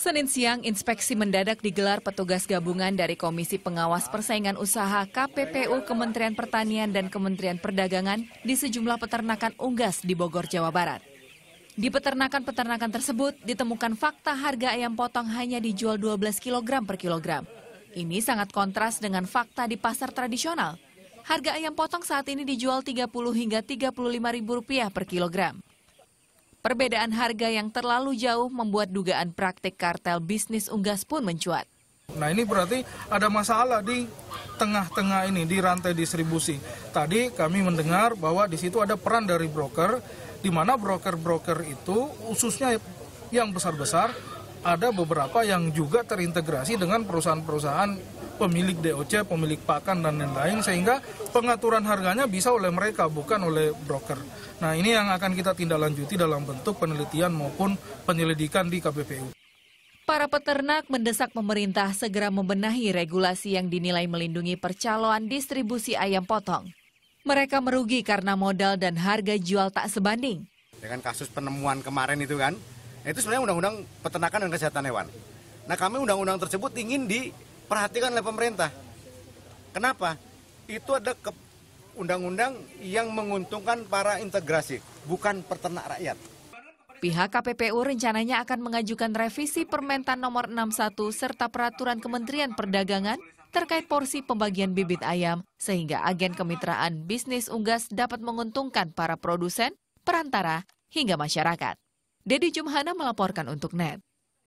Senin siang, inspeksi mendadak digelar petugas gabungan dari Komisi Pengawas Persaingan Usaha KPPU Kementerian Pertanian dan Kementerian Perdagangan di sejumlah peternakan unggas di Bogor, Jawa Barat. Di peternakan-peternakan tersebut ditemukan fakta harga ayam potong hanya dijual 12 kg per kilogram. Ini sangat kontras dengan fakta di pasar tradisional. Harga ayam potong saat ini dijual 30 hingga 35 ribu rupiah per kilogram. Perbedaan harga yang terlalu jauh membuat dugaan praktik kartel bisnis unggas pun mencuat. Nah ini berarti ada masalah di tengah-tengah ini, di rantai distribusi. Tadi kami mendengar bahwa di situ ada peran dari broker, di mana broker-broker itu khususnya yang besar-besar, ada beberapa yang juga terintegrasi dengan perusahaan-perusahaan pemilik DOC, pemilik pakan, dan lain-lain, sehingga pengaturan harganya bisa oleh mereka, bukan oleh broker. Nah ini yang akan kita tindak lanjuti dalam bentuk penelitian maupun penyelidikan di KPPU. Para peternak mendesak pemerintah segera membenahi regulasi yang dinilai melindungi percaloan distribusi ayam potong. Mereka merugi karena modal dan harga jual tak sebanding. Dengan kasus penemuan kemarin itu kan, itu sebenarnya undang-undang peternakan dan kesehatan hewan. Nah kami undang-undang tersebut ingin diperhatikan oleh pemerintah. Kenapa? Itu ada ke undang-undang yang menguntungkan para integrasi, bukan peternak rakyat. Pihak KPPU rencananya akan mengajukan revisi Permentan Nomor 61 serta peraturan Kementerian Perdagangan terkait porsi pembagian bibit ayam sehingga agen kemitraan bisnis unggas dapat menguntungkan para produsen, perantara, hingga masyarakat. Dedi Jumhana melaporkan untuk NET.